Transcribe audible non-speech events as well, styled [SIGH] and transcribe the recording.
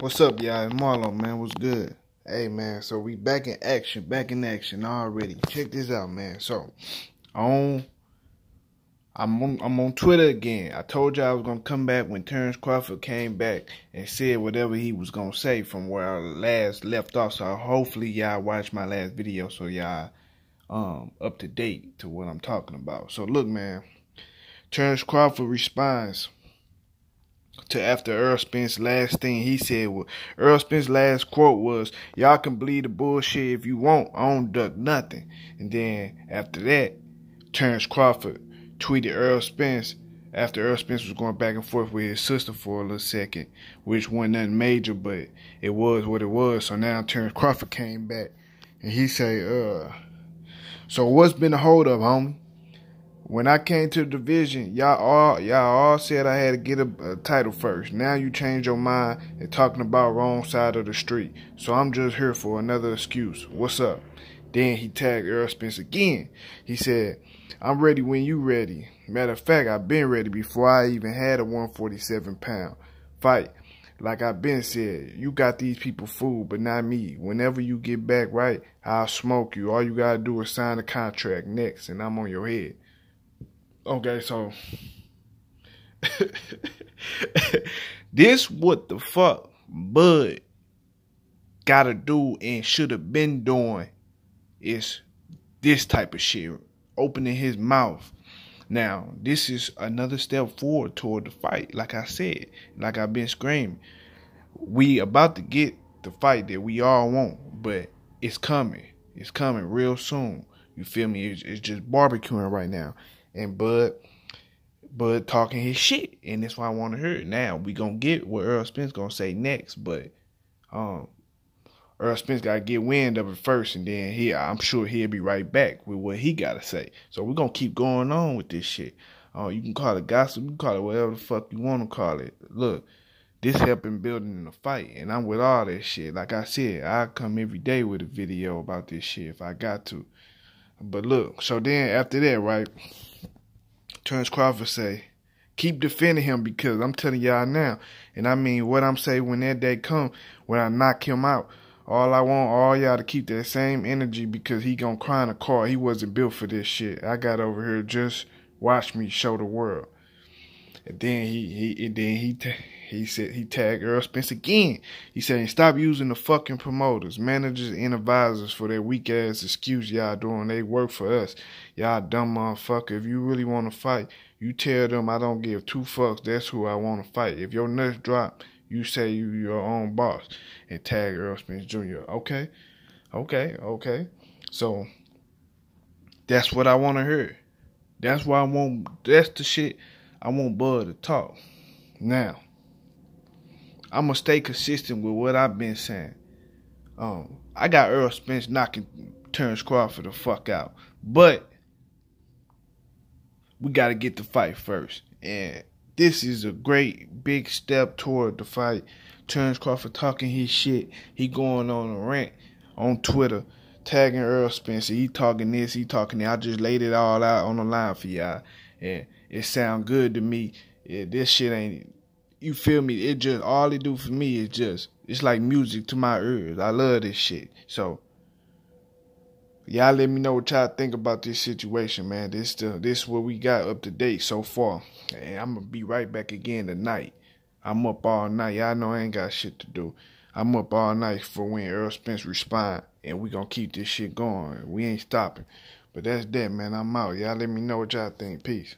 What's up, y'all? Marlon, man, what's good? Hey, man, so we back in action, back in action already. Check this out, man. So, on, I'm on, I'm on Twitter again. I told you all I was gonna come back when Terrence Crawford came back and said whatever he was gonna say from where I last left off. So hopefully y'all watched my last video, so y'all um up to date to what I'm talking about. So look, man, Terrence Crawford responds to after Earl Spence's last thing he said well, Earl Spence's last quote was, Y'all can bleed the bullshit if you want, I don't duck nothing. And then after that, Terrence Crawford tweeted Earl Spence after Earl Spence was going back and forth with his sister for a little second, which wasn't nothing major, but it was what it was. So now Terrence Crawford came back and he said, uh, so what's been the hold up, homie? When I came to the division, y'all all y'all all said I had to get a, a title first. Now you change your mind and talking about wrong side of the street. So I'm just here for another excuse. What's up? Then he tagged Earl Spence again. He said, I'm ready when you ready. Matter of fact, I've been ready before I even had a 147 pound fight. Like I've been said, you got these people fooled, but not me. Whenever you get back right, I'll smoke you. All you gotta do is sign a contract next, and I'm on your head. Okay, so [LAUGHS] this what the fuck Bud gotta do and should have been doing is this type of shit. Opening his mouth. Now, this is another step forward toward the fight. Like I said, like I've been screaming. We about to get the fight that we all want, but it's coming. It's coming real soon. You feel me? It's, it's just barbecuing right now and Bud Bud talking his shit, and that's why I want to hear it. Now we gonna get what Earl Spence gonna say next, but um, Earl Spence gotta get wind of it first, and then he, I'm sure he'll be right back with what he gotta say. So we're gonna keep going on with this shit. Oh, uh, you can call it gossip, you can call it whatever the fuck you want to call it. Look, this helping building the fight, and I'm with all that shit. Like I said, I come every day with a video about this shit if I got to. But look, so then after that, right? Terrence Crawford say, keep defending him because I'm telling y'all now, and I mean what I'm saying when that day come, when I knock him out. All I want all y'all to keep that same energy because he gonna cry in a car. He wasn't built for this shit. I got over here just watch me show the world. And then he he and then he he said he tagged Earl Spence again. He said, stop using the fucking promoters, managers, and advisors for their weak ass excuse y'all doing. They work for us. Y'all dumb motherfucker. If you really want to fight, you tell them I don't give two fucks. That's who I want to fight. If your nuts drop, you say you your own boss and tag Earl Spence Jr. Okay. Okay. Okay. So that's what I want to hear. That's why I want, that's the shit I want Bud to talk. Now, I'm gonna stay consistent with what I've been saying. Um, I got Earl Spence knocking Terrence Crawford the fuck out, but we got to get the fight first, and this is a great big step toward the fight. Terrence Crawford talking his shit. He going on a rant on Twitter, tagging Earl Spencer. He talking this, he talking that. I just laid it all out on the line for y'all, and it sound good to me. Yeah, this shit ain't you feel me? It just all it do for me is just it's like music to my ears. I love this shit. So y'all let me know what y'all think about this situation, man. This the this what we got up to date so far. And I'm gonna be right back again tonight. I'm up all night. Y'all know I ain't got shit to do. I'm up all night for when Earl Spence respond, and we gonna keep this shit going. We ain't stopping. But that's that, man. I'm out. Y'all let me know what y'all think. Peace.